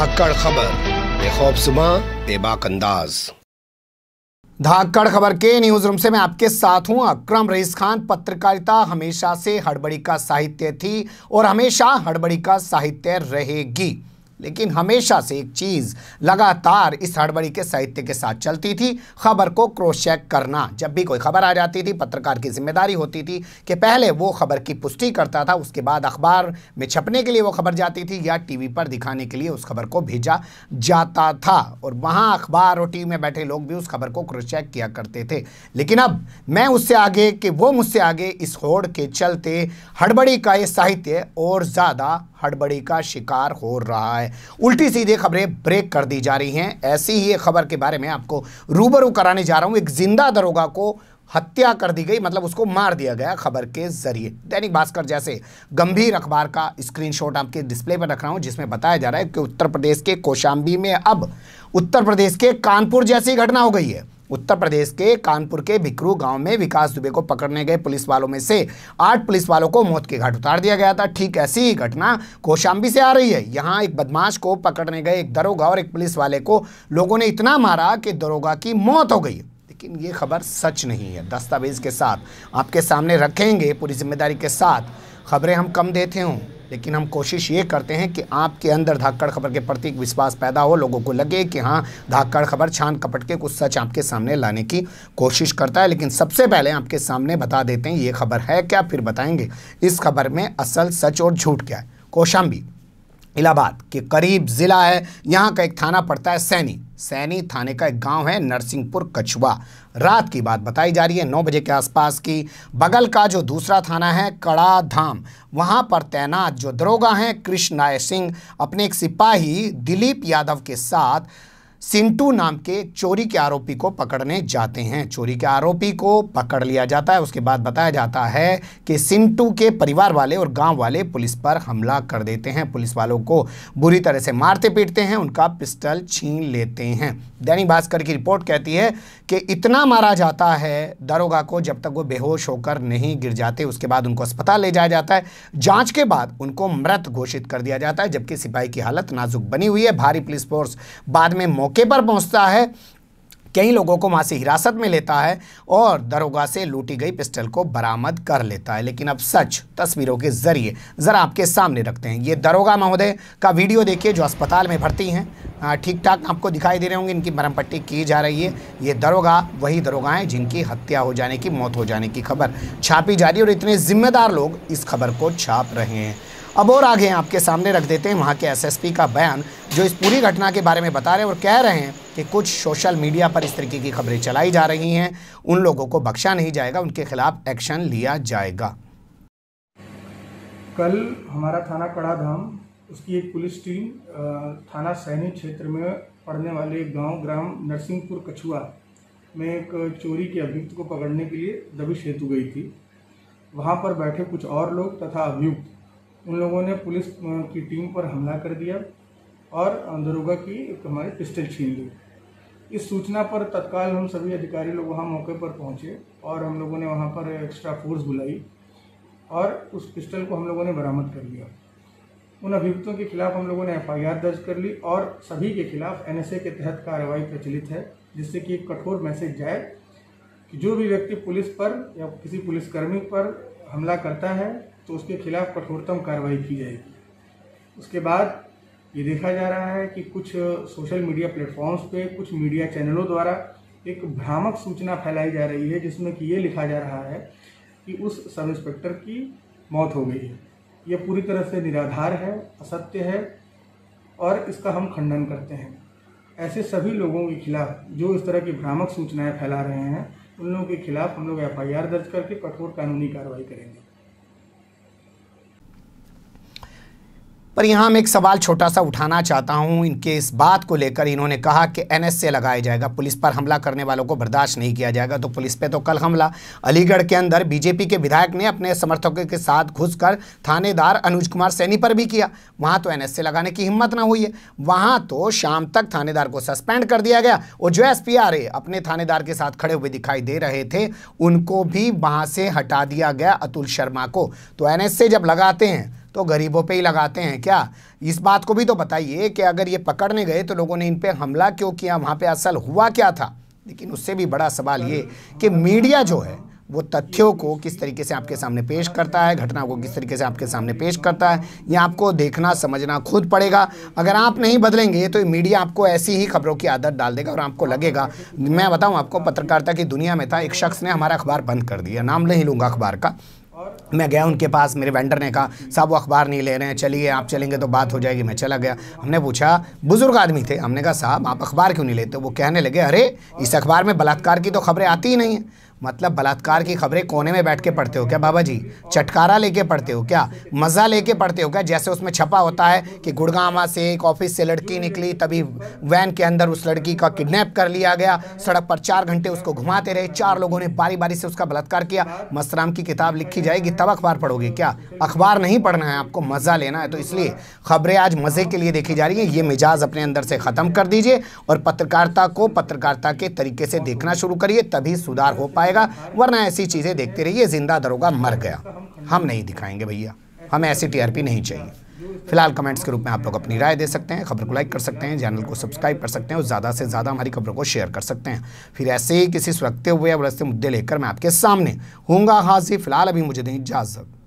धाकड़ खबर बेखौफ सुबह बेबाक अंदाज धाकड़ खबर के न्यूज रूम से मैं आपके साथ हूं अकरम रईस खान पत्रकारिता हमेशा से हड़बड़ी का साहित्य थी और हमेशा हड़बड़ी का साहित्य रहेगी लेकिन हमेशा से एक चीज़ लगातार इस हड़बड़ी के साहित्य के साथ चलती थी खबर को क्रॉस चेक करना जब भी कोई खबर आ जाती थी पत्रकार की जिम्मेदारी होती थी कि पहले वो खबर की पुष्टि करता था उसके बाद अखबार में छपने के लिए वो खबर जाती थी या टीवी पर दिखाने के लिए उस खबर को भेजा जाता था और वहाँ अखबार और टीवी में बैठे लोग भी उस खबर को क्रॉस चेक किया करते थे लेकिन अब मैं उससे आगे कि वो मुझसे आगे इस होड़ के चलते हड़बड़ी का ये साहित्य और ज़्यादा हड़बड़ी का शिकार हो रहा है उल्टी सीधी खबरें ब्रेक कर दी जा रही हैं ऐसी ही एक खबर के बारे में आपको रूबरू कराने जा रहा हूं एक जिंदा दरोगा को हत्या कर दी गई मतलब उसको मार दिया गया खबर के जरिए दैनिक भास्कर जैसे गंभीर अखबार का स्क्रीनशॉट आपके डिस्प्ले पर रख रहा हूं जिसमें बताया जा रहा है कि उत्तर प्रदेश के कोशाम्बी में अब उत्तर प्रदेश के कानपुर जैसी घटना हो गई है उत्तर प्रदेश के कानपुर के भिकरू गांव में विकास दुबे को पकड़ने गए पुलिस वालों में से आठ पुलिस वालों को मौत के घाट उतार दिया गया था ठीक ऐसी ही घटना कोशाम्बी से आ रही है यहाँ एक बदमाश को पकड़ने गए एक दरोगा और एक पुलिस वाले को लोगों ने इतना मारा कि दरोगा की मौत हो गई लेकिन ये खबर सच नहीं है दस्तावेज़ के साथ आपके सामने रखेंगे पूरी जिम्मेदारी के साथ खबरें हम कम देते हों लेकिन हम कोशिश ये करते हैं कि आपके अंदर धाकड़ खबर के प्रति विश्वास पैदा हो लोगों को लगे कि हाँ धाकड़ खबर छान कपट के कुछ सच आपके सामने लाने की कोशिश करता है लेकिन सबसे पहले आपके सामने बता देते हैं ये खबर है क्या फिर बताएंगे इस खबर में असल सच और झूठ क्या है कोशाम्बी इलाहाबाद के करीब ज़िला है यहाँ का एक थाना पड़ता है सैनी सैनी थाने का एक गांव है नरसिंहपुर कछुआ रात की बात बताई जा रही है नौ बजे के आसपास की बगल का जो दूसरा थाना है कड़ा धाम वहाँ पर तैनात जो दरोगा हैं कृष्ण नाय सिंह अपने एक सिपाही दिलीप यादव के साथ सिंटू नाम के एक चोरी के आरोपी को पकड़ने जाते हैं चोरी के आरोपी को पकड़ लिया जाता है उसके बाद बताया जाता है कि सिंटू के परिवार वाले और गांव वाले पुलिस पर हमला कर देते हैं पुलिस वालों को बुरी तरह से मारते पीटते हैं उनका पिस्टल छीन लेते हैं दैनिक भास्कर की रिपोर्ट कहती है कि इतना मारा जाता है दरोगा को जब तक वो बेहोश होकर नहीं गिर जाते उसके बाद उनको अस्पताल ले जाया जाता है जांच के बाद उनको मृत घोषित कर दिया जाता है जबकि सिपाही की हालत नाजुक बनी हुई है भारी पुलिस फोर्स बाद में मौके मौके पर पहुंचता है कई लोगों को वहाँ से हिरासत में लेता है और दरोगा से लूटी गई पिस्टल को बरामद कर लेता है लेकिन अब सच तस्वीरों के जरिए ज़रा आपके सामने रखते हैं ये दरोगा महोदय का वीडियो देखिए जो अस्पताल में भर्ती हैं ठीक ठाक आपको दिखाई दे रहे होंगे इनकी मरम पट्टी की जा रही है ये दरोगा वही दरोगा हैं जिनकी हत्या हो जाने की मौत हो जाने की खबर छापी जा रही है और इतने ज़िम्मेदार लोग इस खबर को छाप रहे हैं अब और आगे आपके सामने रख देते हैं वहाँ के एसएसपी का बयान जो इस पूरी घटना के बारे में बता रहे हैं और कह रहे हैं कि कुछ सोशल मीडिया पर इस तरीके की खबरें चलाई जा रही हैं उन लोगों को बख्शा नहीं जाएगा उनके खिलाफ एक्शन लिया जाएगा कल हमारा थाना कड़ा धाम उसकी एक पुलिस टीम थाना सैनी क्षेत्र में पड़ने वाले गांव ग्राम नरसिंहपुर कछुआ में एक चोरी के अभियुक्त को पकड़ने के लिए दबिश हेतु गई थी वहाँ पर बैठे कुछ और लोग तथा अभियुक्त उन लोगों ने पुलिस की टीम पर हमला कर दिया और दरोगा की हमारी पिस्टल छीन ली इस सूचना पर तत्काल हम सभी अधिकारी लोग वहाँ मौके पर पहुँचे और हम लोगों ने वहाँ पर एक्स्ट्रा फोर्स बुलाई और उस पिस्टल को हम लोगों ने बरामद कर लिया उन अभियुक्तों के खिलाफ हम लोगों ने एफ दर्ज कर ली और सभी के खिलाफ एन के तहत कार्रवाई प्रचलित है जिससे कि एक कठोर मैसेज जाए कि जो भी व्यक्ति पुलिस पर या किसी पुलिसकर्मी पर हमला करता है तो उसके खिलाफ कठोरतम कार्रवाई की जाएगी उसके बाद ये देखा जा रहा है कि कुछ सोशल मीडिया प्लेटफॉर्म्स पे कुछ मीडिया चैनलों द्वारा एक भ्रामक सूचना फैलाई जा रही है जिसमें कि ये लिखा जा रहा है कि उस सब इंस्पेक्टर की मौत हो गई है ये पूरी तरह से निराधार है असत्य है और इसका हम खंडन करते हैं ऐसे सभी लोगों के खिलाफ जो इस तरह की भ्रामक सूचनाएं फैला रहे हैं उन लोगों के खिलाफ हम लोग एफ दर्ज करके कठोर कानूनी कार्रवाई करेंगे पर यहाँ मैं एक सवाल छोटा सा उठाना चाहता हूँ इनके इस बात को लेकर इन्होंने कहा कि एन एस लगाया जाएगा पुलिस पर हमला करने वालों को बर्दाश्त नहीं किया जाएगा तो पुलिस पे तो कल हमला अलीगढ़ के अंदर बीजेपी के विधायक ने अपने समर्थकों के साथ घुसकर थानेदार अनुज कुमार सैनी पर भी किया वहाँ तो एन एस लगाने की हिम्मत ना हुई है वहाँ तो शाम तक थानेदार को सस्पेंड कर दिया गया और जो एस पी आर ए अपने थानेदार के साथ खड़े हुए दिखाई दे रहे थे उनको भी वहाँ से हटा दिया गया अतुल शर्मा को तो एन एस जब लगाते हैं तो गरीबों पे ही लगाते हैं क्या इस बात को भी तो बताइए कि अगर ये पकड़ने गए तो लोगों ने इन पर हमला क्यों किया वहाँ पे असल हुआ क्या था लेकिन उससे भी बड़ा सवाल ये कि मीडिया जो है वो तथ्यों को किस तरीके से आपके सामने पेश करता है घटना को किस तरीके से आपके सामने पेश करता है ये आपको देखना समझना खुद पड़ेगा अगर आप नहीं बदलेंगे तो मीडिया आपको ऐसी ही खबरों की आदत डाल देगा और आपको लगेगा मैं बताऊँ आपको पत्रकारिता की दुनिया में था एक शख्स ने हमारा अखबार बंद कर दिया नाम नहीं लूँगा अखबार का मैं गया उनके पास मेरे वेंडर ने कहा साहब वो अखबार नहीं ले रहे हैं चलिए आप चलेंगे तो बात हो जाएगी मैं चला गया हमने पूछा बुज़ुर्ग आदमी थे हमने कहा साहब आप अखबार क्यों नहीं लेते वो कहने लगे अरे इस अखबार में बलात्कार की तो खबरें आती ही नहीं हैं मतलब बलात्कार की खबरें कोने में बैठ के पढ़ते हो क्या बाबा जी चटकारा लेके पढ़ते हो क्या मज़ा लेके पढ़ते हो क्या जैसे उसमें छपा होता है कि गुड़गामा से एक ऑफिस से लड़की निकली तभी वैन के अंदर उस लड़की का किडनैप कर लिया गया सड़क पर चार घंटे उसको घुमाते रहे चार लोगों ने बारी बारी से उसका बलात्कार किया मसराम की किताब लिखी जाएगी तब अखबार पढ़ोगे क्या अखबार नहीं पढ़ना है आपको मज़ा लेना है तो इसलिए खबरें आज मज़े के लिए देखी जा रही हैं ये मिजाज अपने अंदर से ख़त्म कर दीजिए और पत्रकारिता को पत्रकारिता के तरीके से देखना शुरू करिए तभी सुधार हो पाए पाएगा वरना ऐसी चीज़ें देखते रहिए जिंदा दरोगा मर गया हम नहीं दिखाएंगे भैया हमें ऐसी टीआरपी नहीं चाहिए फिलहाल कमेंट्स के रूप में आप लोग अपनी राय दे सकते हैं खबर को लाइक कर सकते हैं चैनल को सब्सक्राइब कर सकते हैं और ज़्यादा से ज़्यादा हमारी खबरों को शेयर कर सकते हैं फिर ऐसे ही किसी सुरखते हुए या बरसते मुद्दे लेकर मैं आपके सामने हूँगा हाजिर फिलहाल अभी मुझे दें इजाज़त